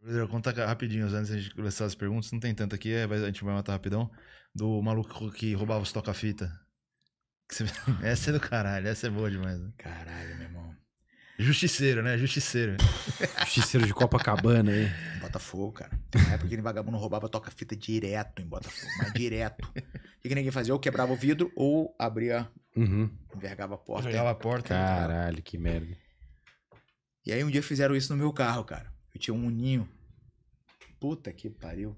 Brasileiro, conta rapidinho, antes a gente começar as perguntas, não tem tanta aqui, é, a gente vai matar rapidão. Do maluco que roubava os toca-fita. Essa é do caralho, essa é boa demais. Né? Caralho, meu irmão. Justiceiro, né? Justiceiro. Justiceiro de Copacabana, aí Botafogo, cara. Na época aquele vagabundo roubava toca-fita direto em Botafogo, mas direto. O que ninguém fazia? Ou quebrava o vidro ou abria, uhum. envergava a porta. Envergava a porta. Né? Caralho, que merda. E aí um dia fizeram isso no meu carro, cara. Eu tinha um uninho Puta que pariu.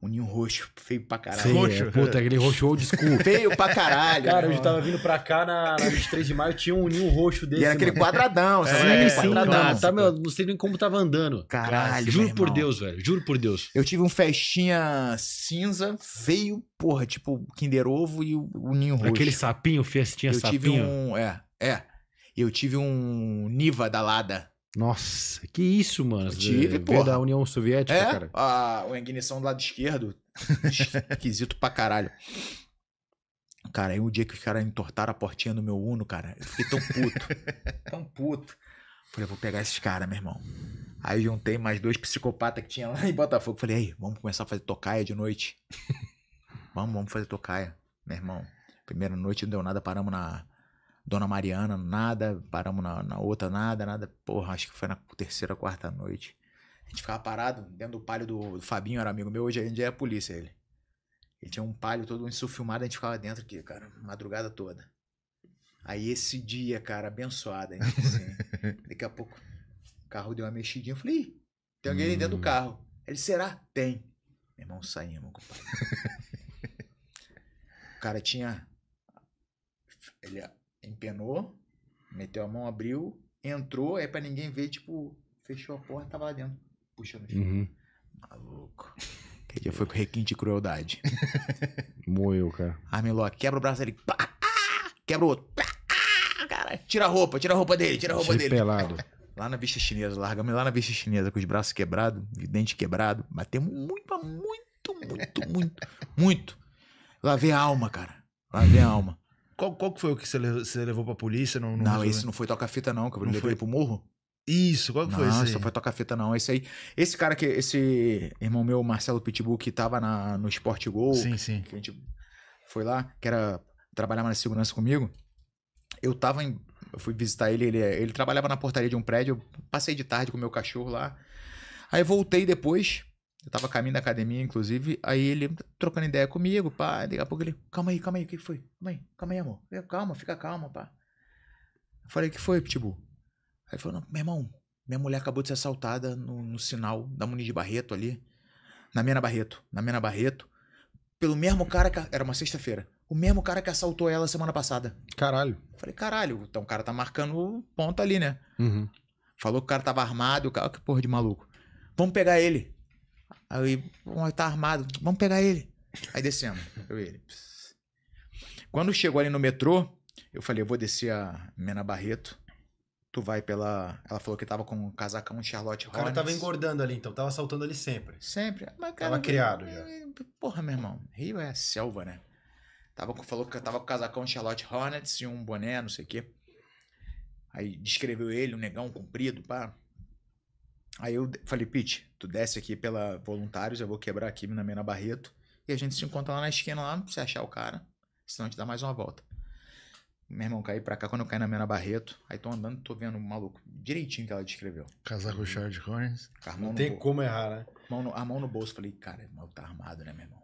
Uninho roxo, feio pra caralho. Sim. roxo. É, puta, aquele roxo old school. feio pra caralho. Cara, né, eu tava vindo pra cá na, na 23 de maio, tinha um ninho roxo desse. E era mano. aquele quadradão, É, sim, quadradão. Tá, meu, não sei nem como tava andando. Caralho, Juro por Deus, velho. Juro por Deus. Eu tive um festinha cinza, feio, porra, tipo Kinder Ovo e o ninho roxo. Aquele sapinho, festinha eu sapinho. Eu tive um... É, é. Eu tive um Niva da Lada. Nossa, que isso, mano. Eu tive, é, pô. da União Soviética, é, cara. A, a ignição do lado esquerdo. Esquisito pra caralho. Cara, aí um dia que os caras entortaram a portinha do meu Uno, cara, eu fiquei tão puto. tão puto. Falei, vou pegar esses caras, meu irmão. Aí juntei mais dois psicopatas que tinha lá em Botafogo. Falei, aí, vamos começar a fazer tocaia de noite. vamos, vamos fazer tocaia, meu irmão. Primeira noite não deu nada, paramos na, Dona Mariana, nada. Paramos na, na, outra, nada, nada. Porra, acho que foi na terceira, quarta noite. A gente ficava parado dentro do palio do, do Fabinho, era amigo meu, hoje a gente é a polícia ele. Ele tinha um palio todo insufilmado, a gente ficava dentro aqui, cara, madrugada toda. Aí esse dia, cara, abençoado, gente, tipo assim, daqui a pouco o carro deu uma mexidinha, eu falei, Ih, tem alguém hum. dentro do hum. carro. Ele, será? Tem. Meu irmão, saímos, compadre. o cara tinha... Ele empenou, meteu a mão, abriu, entrou, é para ninguém ver, tipo, fechou a porta, tava lá dentro, puxando o Uhum. Maluco. Que dia é foi com requinte de crueldade. Moeu, cara. Armiló, quebra o braço dele, pá, ah, quebra o outro, pá, ah, cara, tira a roupa, tira a roupa dele, tira a roupa dele. pelado. Lá na vista chinesa, largamos lá na vista chinesa, com os braços quebrados, dente quebrado, batemos muito, muito, muito, muito, muito. vem a alma, cara. vem a alma. Qual, qual foi o que você levou, pra polícia? Não, não, não esse não foi toca-fita, não, que eu não levei foi... pro morro. Isso, qual que não, foi esse? Não, só foi toca-fita, não. Esse aí. Esse cara que. Esse irmão meu, Marcelo Pitbull, que tava na, no Sport Gol. Sim, sim. Que a gente foi lá, que era. Trabalhava na segurança comigo. Eu tava em. Eu fui visitar ele, ele, ele trabalhava na portaria de um prédio. Eu passei de tarde com o meu cachorro lá. Aí voltei depois eu tava caminho da academia, inclusive, aí ele trocando ideia comigo, pá. Daqui a pouco ele, calma aí, calma aí, o que foi? Calma aí, calma aí, amor. Eu, calma, fica calma, pá. Eu falei, o que foi, Pitbull? Aí ele falou, não, meu irmão, minha mulher acabou de ser assaltada no, no sinal da Muniz de Barreto ali. Na Mena Barreto, na Mena Barreto. Pelo mesmo cara que. Era uma sexta-feira. O mesmo cara que assaltou ela semana passada. Caralho. Eu falei, caralho, então o cara tá marcando ponta ali, né? Uhum. Falou que o cara tava armado, o cara, que porra de maluco. Vamos pegar ele. Aí eu, tá armado, vamos pegar ele. Aí descemos. Eu e ele. Quando chegou ali no metrô, eu falei, eu vou descer a Mena Barreto. Tu vai pela. Ela falou que tava com um casacão Charlotte Hornets. O cara tava engordando ali, então. Tava saltando ali sempre. Sempre. Mas, cara, tava criado já. Porra, meu irmão. Rio é selva, né? Tava, falou que tava com o casacão Charlotte Hornets e um boné, não sei o quê. Aí descreveu ele, um negão comprido, pá. Aí eu falei, Pete, tu desce aqui pela Voluntários, eu vou quebrar aqui na Mena Barreto. E a gente se encontra lá na esquina, lá, precisa achar o cara. Senão a gente dá mais uma volta. Meu irmão, caí pra cá quando eu caí na Mena Barreto. Aí tô andando, tô vendo o maluco direitinho que ela descreveu. Casaco Charles Coins. Não tem como errar, né? Mão no, a mão no bolso. Falei, cara, o maluco tá armado, né, meu irmão?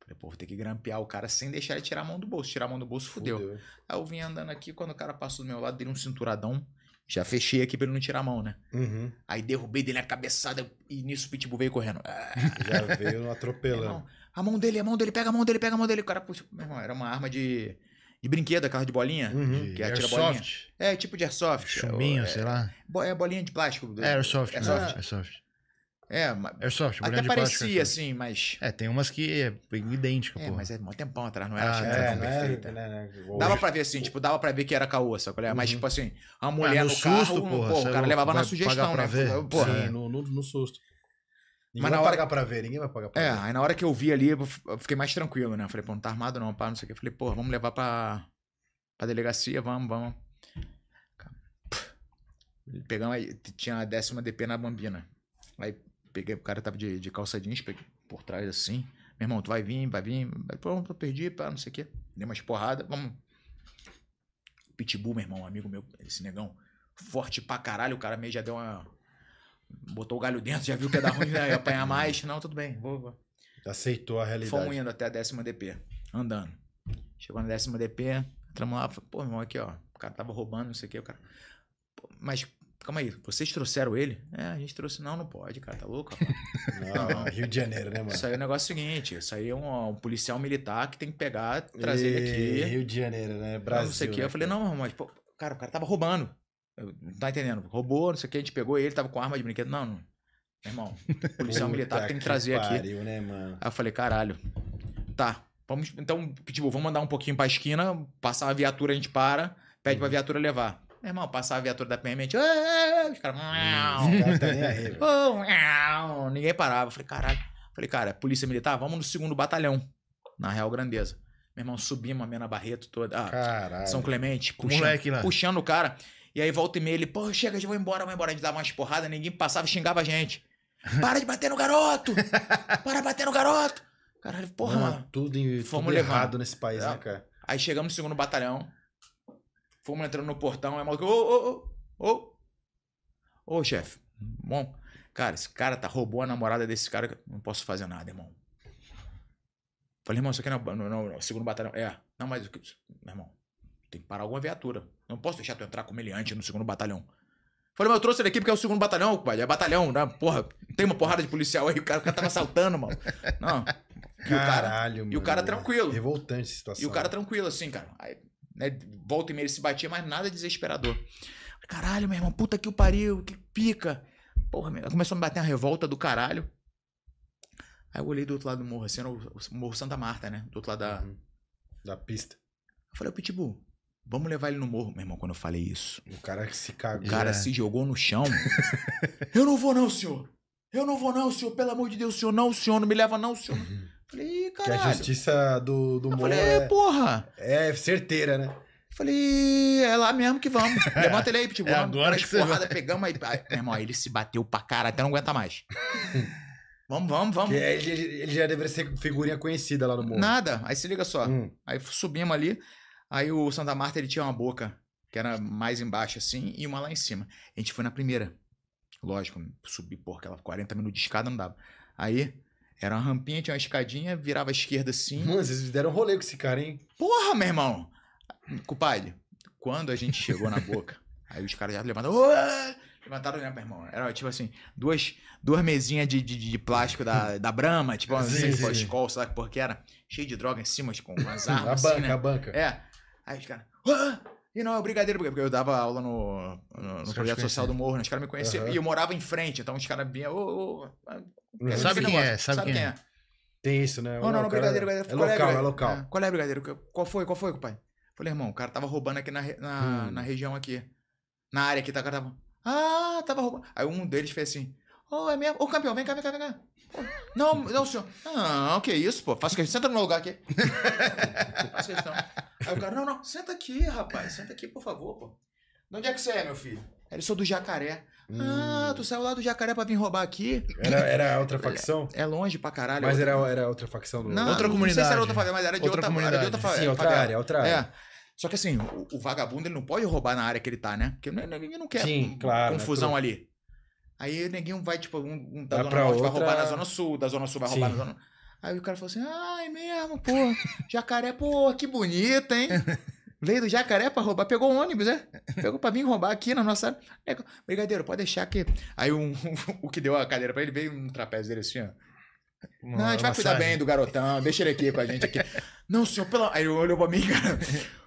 Falei, pô, vou ter que grampear o cara sem deixar ele tirar a mão do bolso. Tirar a mão do bolso, fudeu. fudeu. Aí eu vim andando aqui, quando o cara passou do meu lado, dei um cinturadão. Já fechei aqui pra ele não tirar a mão, né? Uhum. Aí derrubei dele na cabeçada e nisso o Pitbull veio correndo. Ah. Já veio atropelando. a mão dele, a mão dele, pega a mão dele, pega a mão dele. O cara, puxa, meu irmão, era uma arma de, de brinquedo, carro de bolinha. Uhum. Que atira airsoft. bolinha. É, tipo de airsoft. Chuminho, é, sei lá. É bolinha de plástico. É, airsoft. Airsoft. É né? airsoft. É, mas. É Airsoft, até de é parecia, plástico, assim, mas. É, tem umas que é idêntica, é, pô. mas é um tempão atrás, não era ah, é, não né? perfeita. Não é, né, dava pra ver, assim, tipo, dava pra ver que era caô, sabe? É? Uhum. Mas, tipo assim, a ah, mulher no, no, carro, susto, pô, o cara levava na sugestão, né? Ver. Porra. Sim, no, no, no susto. Ninguém mas na vai hora... pagar pra ver, ninguém vai pagar pra é, ver. É, aí na hora que eu vi ali, eu fiquei mais tranquilo, né? Eu falei, pô, não tá armado não, pá, não sei o que. Eu falei, pô, vamos levar pra, pra delegacia, vamos, vamos. Pegamos aí, tinha a décima DP na bambina. Aí peguei, o cara tava de, de calça jeans, peguei por trás assim. Meu irmão, tu vai vir, vai vir. Pronto, perdi, pá, não sei o quê. Dei umas porradas, vamos. Pitbull, meu irmão, um amigo meu, esse negão, forte pra caralho, o cara meio já deu uma. Botou o galho dentro, já viu que ia dar ruim, né? ia apanhar mais. Não, tudo bem, vou, vou. Aceitou a realidade. Fomos indo até a décima DP, andando. Chegou na décima DP, entramos lá, falei, pô, meu irmão, aqui, ó. O cara tava roubando, não sei o quê, o cara. Mas calma aí, vocês trouxeram ele? É, a gente trouxe. Não, não pode, cara, tá louco? não, Rio de Janeiro, né, mano? Isso aí é o negócio seguinte: isso aí é um, um policial militar que tem que pegar, trazer e... ele aqui. Rio de Janeiro, né? Brasil. Não, sei o né, que. Eu falei, não, mas, pô, cara, o cara tava roubando. Eu, não tá entendendo? Roubou, não sei o que, a gente pegou ele, tava com arma de brinquedo. Não, não. Meu irmão, policial militar que tem que trazer pariu, aqui. Né, mano? Aí eu falei, caralho. Tá, vamos. Então, tipo, vamos mandar um pouquinho pra esquina, passar a viatura, a gente para, pede uhum. pra viatura levar. Meu irmão, passava a viatura da PM, a gente... Os caras... É ninguém parava. falei, caralho. falei, cara, polícia militar, vamos no segundo batalhão, na Real Grandeza. Meu irmão, subimos a Mena Barreto toda. Ah, caralho. São Clemente, puxando, Moleque, né? puxando o cara. E aí volta e meia, ele, pô, chega, já vou embora, vou embora. A gente dava umas porradas, ninguém passava xingava a gente. Para de bater no garoto! Para de bater no garoto! Caralho, porra, mano. tudo, em, fomos tudo levado nesse país, né, é. né, cara? Aí chegamos no segundo batalhão. Fomos entrando no portão, é maluco. Ô, ô, ô, ô. Ô, chefe. Bom, cara, esse cara tá roubou a namorada desse cara. Não posso fazer nada, irmão. Falei, irmão, isso aqui não, é, é o segundo batalhão. É, não, mas, meu irmão, tem que parar alguma viatura. Não posso deixar tu entrar com meliante no segundo batalhão. Falei, mas eu trouxe ele aqui porque é o segundo batalhão, pai. É batalhão, né? Porra, tem uma porrada de policial aí, o cara, o cara tava assaltando, mano. Não. E Caralho, o cara, mano. E o cara tranquilo. Revoltante a situação. E o cara tranquilo, assim, cara. Aí, né? Volta e meia ele se batia, mas nada desesperador. Caralho, meu irmão, puta que o pariu, que pica. Porra, meu, começou a me bater uma revolta do caralho. Aí eu olhei do outro lado do morro, assim, era o Morro Santa Marta, né? Do outro lado da... Uhum. Da pista. Eu falei, Pitbull, vamos levar ele no morro. Meu irmão, quando eu falei isso... O cara que se cagou. O cara é. se jogou no chão. eu não vou não, senhor. Eu não vou não, senhor. Pelo amor de Deus, senhor. Não, senhor. Não me leva não, senhor. Uhum. Falei, caralho. Que a justiça do, do Moro. Falei, é, é porra. É, é certeira, né? Falei, é lá mesmo que vamos. Levanta ele aí, Pitbull. É agora que você vai. pegamos aí. aí meu irmão, ele se bateu pra caralho, até não aguenta mais. Vamos, vamos, vamos. Que é, ele, ele já deveria ser figurinha conhecida lá no morro. Nada. Aí se liga só. Hum. Aí subimos ali. Aí o Santa Marta ele tinha uma boca que era mais embaixo assim e uma lá em cima. A gente foi na primeira. Lógico, subir porra, aquela 40 minutos de escada não dava. Aí era uma rampinha, tinha uma escadinha, virava à esquerda assim. Mano, vocês deram um rolê com esse cara, hein? Porra, meu irmão! Cupade, quando a gente chegou na boca, aí os caras já levantaram. Uah! Levantaram, né, meu irmão? Era tipo assim, duas, duas mesinhas de, de, de plástico da, da Brahma, tipo, não sei se foi Skol, sabe por que era? Cheio de droga em cima, tipo, umas armas. a assim, banca, né? a banca. É. Aí os caras. Uah! E não, é o brigadeiro, porque eu dava aula no, no, no projeto social do Morro, né? os caras me conheciam. Uhum. E eu morava em frente, então os caras vinham. Ah, uhum. é, sabe quem é, sabe, sabe quem, é. Tem isso, né? Não, não, não, brigadeiro, brigadeiro. É, é local, é, brigadeiro? é local. É. Qual é, brigadeiro? Qual foi, qual foi, pai? Falei, irmão, o cara tava roubando aqui na, na, hum. na região aqui. Na área aqui, tá? O cara tava. Ah, tava roubando. Aí um deles fez assim. Oh, é mesmo? Ô, oh, campeão, vem cá, vem cá, vem cá. Não, não, senhor. Não, que isso, pô. Faz questão. Senta no meu lugar aqui. Faz questão. Aí o cara, não, não. Senta aqui, rapaz. Senta aqui, por favor, pô. De onde é que você é, meu filho? Ele sou do Jacaré. Hum. Ah, tu saiu lá do Jacaré pra vir roubar aqui. Era, era outra facção? É, é longe pra caralho. Mas outra... Era, era outra facção do... Não, outra comunidade. Não sei se era outra facção, mas era de outra, outra comunidade. Era de outra Sim, é, outra favela. área, outra área. É. Só que assim, o, o, vagabundo ele não pode roubar na área que ele tá, né? Porque é- é- ninguém não quer Sim, claro, né, confusão ali. Aí o neguinho vai, tipo, um, um da Dá Zona Norte outra... vai roubar na Zona Sul, da Zona Sul vai roubar Sim. na Zona. Aí o cara falou assim: ai, mesmo, pô, jacaré, pô, que bonito, hein? Veio do jacaré pra roubar, pegou um ônibus, é? Pegou pra vir roubar aqui na nossa. brigadeiro, pode deixar que. Aí um, o que deu a cadeira pra ele veio um trapézio dele assim, ó. Uma, não, a gente vai cuidar bem do garotão, deixa ele aqui com a gente aqui. não, senhor, pelo Aí ele olhou pra mim, cara.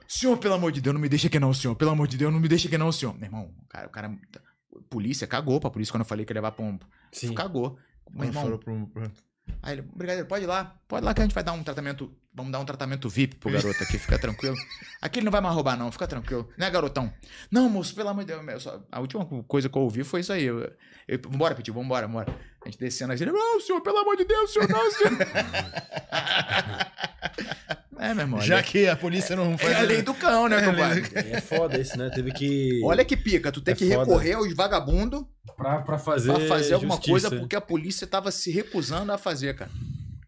Senhor, pelo amor de Deus, não me deixa aqui não, senhor. Pelo amor de Deus, não me deixa aqui não, senhor. Meu irmão, cara, o cara polícia, cagou pra polícia quando eu falei que ia levar pombo. Sim. Cagou. Mas, irmão, pra um, pra... Aí ele, brigadeiro, pode ir lá, pode ir lá que a gente vai dar um tratamento, vamos dar um tratamento VIP pro garoto aqui, fica tranquilo. Aqui ele não vai mais roubar não, fica tranquilo, né garotão? Não, moço, pelo amor de Deus, meu, só, a última coisa que eu ouvi foi isso aí. Eu, eu, vambora, Petit, vambora, vambora. A gente descendo, a assim, ele não, senhor, pelo amor de Deus, senhor, não, senhor. É, meu irmão. Já é que a polícia não é, faz. É a lei do cão, né, é, compadre? É foda isso, né? Teve que. Olha que pica, tu tem é que foda. recorrer aos vagabundos para fazer. Pra fazer alguma justiça. coisa, porque a polícia estava se recusando a fazer, cara.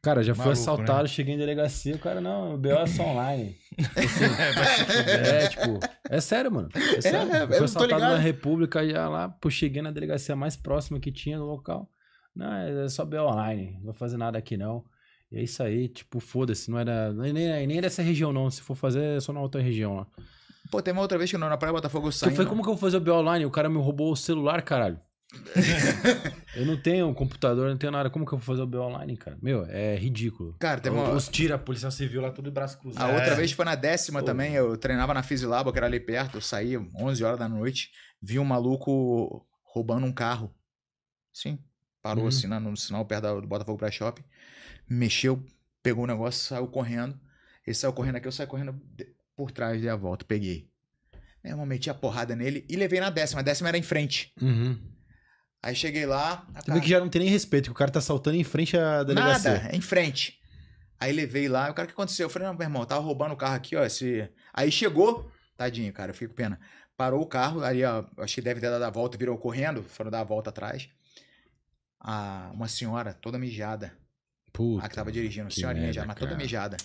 Cara, já fui né? assaltado, né? cheguei em delegacia, o cara, não, o BO é só online. Tipo assim, é, é tipo, é sério, mano. É sério. É, é, fui assaltado na República, já lá, pô, cheguei na delegacia mais próxima que tinha no local. Não, é, é só BO online, não vou fazer nada aqui não. E é isso aí, tipo, foda-se, não era. Nem, nem dessa região não, se for fazer é só na outra região lá. Pô, tem uma outra vez que não, na Praia Botafogo eu saí. Foi como né? que eu vou fazer o BO online? O cara me roubou o celular, caralho. eu não tenho um computador, não tenho nada. Como que eu vou fazer o B online, cara? Meu, é ridículo. Cara, tem uma... Os tira, a polícia civil lá, tudo de braço cruzado. A é. outra vez foi na décima Pô. também. Eu treinava na Fisilaba, que era ali perto. Eu saí 11 horas da noite. Vi um maluco roubando um carro. Sim. Parou hum. assim né, no sinal perto do Botafogo Press Shopping. Mexeu, pegou o negócio, saiu correndo. Ele saiu correndo aqui, eu saí correndo por trás, dei a volta, peguei. Meu irmão, meti a porrada nele e levei na décima. A décima era em frente. Uhum. Aí cheguei lá. Você cara... que já não tem nem respeito, que o cara tá saltando em frente à delegacia. Nada, em frente. Aí levei lá, o cara, o que aconteceu? Eu falei, não, meu irmão, tava roubando o carro aqui, ó. Esse... Aí chegou, tadinho, cara, eu fico com pena. Parou o carro, ali, ó, acho que deve ter dado a volta, virou correndo, foram dar a volta atrás. a uma senhora toda mijada. Puta. A que tava dirigindo, que senhorinha merda, já, mas toda mijada.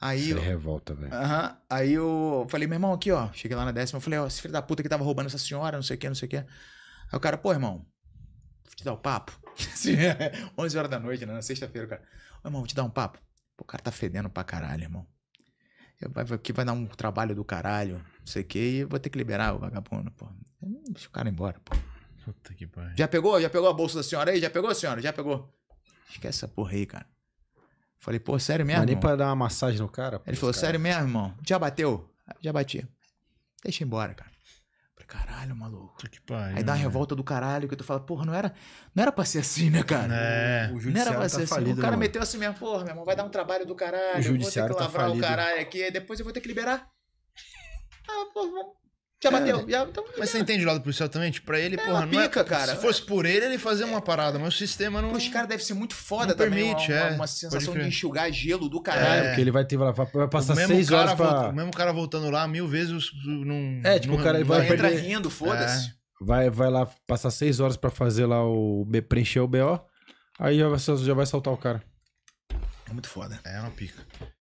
Aí eu, é revolta, velho. Uh -huh, aí eu falei, meu irmão, aqui, ó. Cheguei lá na décima, eu falei, ó, esse filho da puta que tava roubando essa senhora, não sei o que, não sei o que. Aí o cara, pô, irmão, vou te dar o um papo. 11 é, horas da noite, né? na sexta-feira, cara. Ô, irmão, vou te dar um papo. Pô, o cara tá fedendo pra caralho, irmão. Eu, aqui vai dar um trabalho do caralho, não sei o quê, e vou ter que liberar o vagabundo, pô. Deixa o cara embora, pô. Puta que pariu. Já pegou? Já pegou a bolsa da senhora aí? Já pegou, senhora? Já pegou? Esquece essa porra aí, cara. Falei, pô, sério mesmo? Mas nem pra dar uma massagem no cara. Ele falou, cara. sério mesmo, irmão? Já bateu? Já bati. Deixa embora, cara. Falei, caralho, maluco. Pai, aí dá uma né? revolta do caralho, que tu fala, porra, não era, não era pra ser assim, né, cara? É, o judiciário não era pra tá ser assim. o cara mano. meteu assim mesmo, porra, meu irmão, vai dar um trabalho do caralho. O judiciário eu vou ter que tá lavrar tá o caralho aqui, depois eu vou ter que liberar. Ah, porra, já é. bateu. Já, então, mas você entende o lado policial também? Tipo, pra ele, é porra, pica, não é, cara. Se fosse por ele, ele fazia uma parada, mas o sistema não. Os caras devem ser muito foda não também. Permite, uma, é. uma, uma sensação de enxugar gelo do caralho. É, porque ele vai ter. Vai passar seis horas pra... volta, O mesmo cara voltando lá mil vezes não. É, tipo, num, o cara num, vai. Entra rindo, foda-se. É. Vai, vai lá passar seis horas pra fazer lá o. preencher o BO. Aí já vai, já vai soltar o cara. É muito foda. É uma pica.